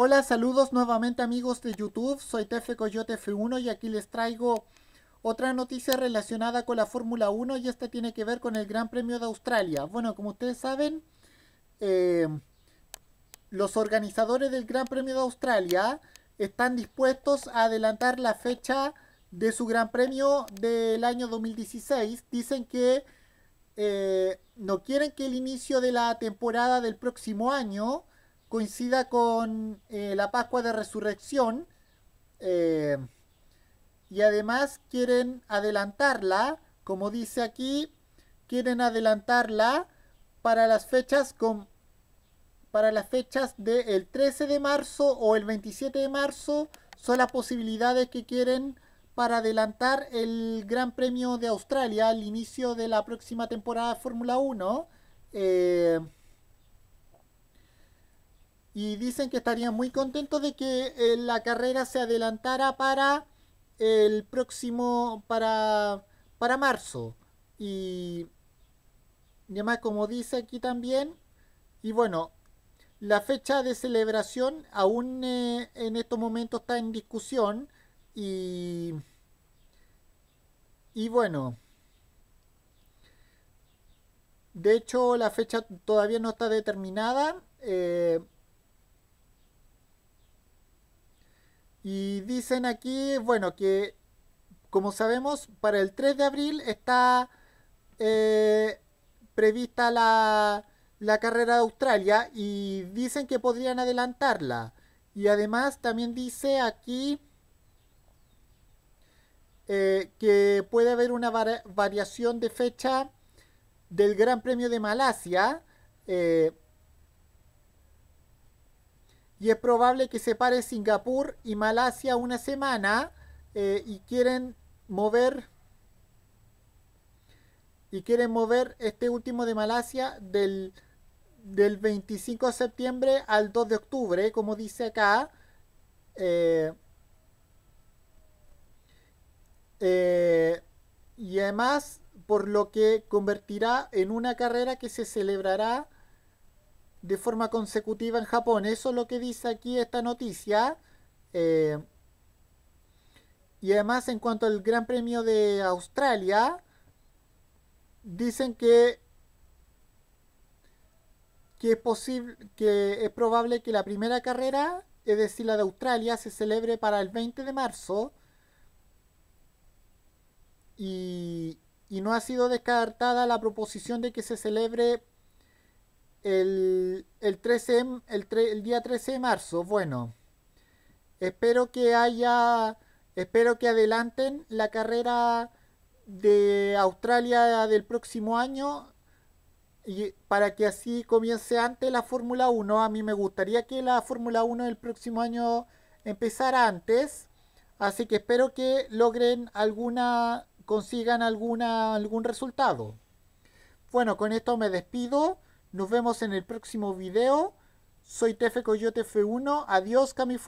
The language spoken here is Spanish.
Hola, saludos nuevamente amigos de YouTube, soy Tefe Coyote F1 y aquí les traigo otra noticia relacionada con la Fórmula 1 y esta tiene que ver con el Gran Premio de Australia. Bueno, como ustedes saben, em, los organizadores del Gran Premio de Australia están dispuestos a adelantar la fecha de su Gran Premio del año 2016. Dicen que eh, no quieren que el inicio de la temporada del próximo año coincida con eh, la Pascua de Resurrección eh, y además quieren adelantarla, como dice aquí, quieren adelantarla para las fechas con para las fechas del 13 de marzo o el 27 de marzo son las posibilidades que quieren para adelantar el Gran Premio de Australia al inicio de la próxima temporada de Fórmula 1. Eh, y dicen que estarían muy contentos de que eh, la carrera se adelantara para el próximo, para, para marzo. Y, además, como dice aquí también, y bueno, la fecha de celebración aún eh, en estos momentos está en discusión y, y bueno, de hecho la fecha todavía no está determinada. Eh, Y dicen aquí, bueno, que como sabemos, para el 3 de abril está eh, prevista la, la carrera de Australia y dicen que podrían adelantarla. Y además también dice aquí eh, que puede haber una variación de fecha del Gran Premio de Malasia. Eh, y es probable que se pare Singapur y Malasia una semana eh, y quieren mover y quieren mover este último de Malasia del, 25 de septiembre al 2 de octubre, como dice acá. Eh, eh, y además, por lo que convertirá en una carrera que se celebrará de forma consecutiva en Japón. Eso es lo que dice aquí esta noticia. Eh, y además en cuanto al Gran Premio de Australia, dicen que, que, es posible, que es probable que la primera carrera, es decir, la de Australia, se celebre para el 20 de marzo. Y, y no ha sido descartada la proposición de que se celebre el, 13, el, el día 13 de marzo. Bueno, espero que haya, espero que adelanten la carrera de Australia del próximo año y para que así comience antes la Fórmula 1. A mí me gustaría que la Fórmula 1 del próximo año empezara antes. Así que espero que logren alguna, consigan alguna, algún resultado. Bueno, con esto me despido. Nos vemos en el próximo video. Soy Tefe Coyote F1. Adiós, Cami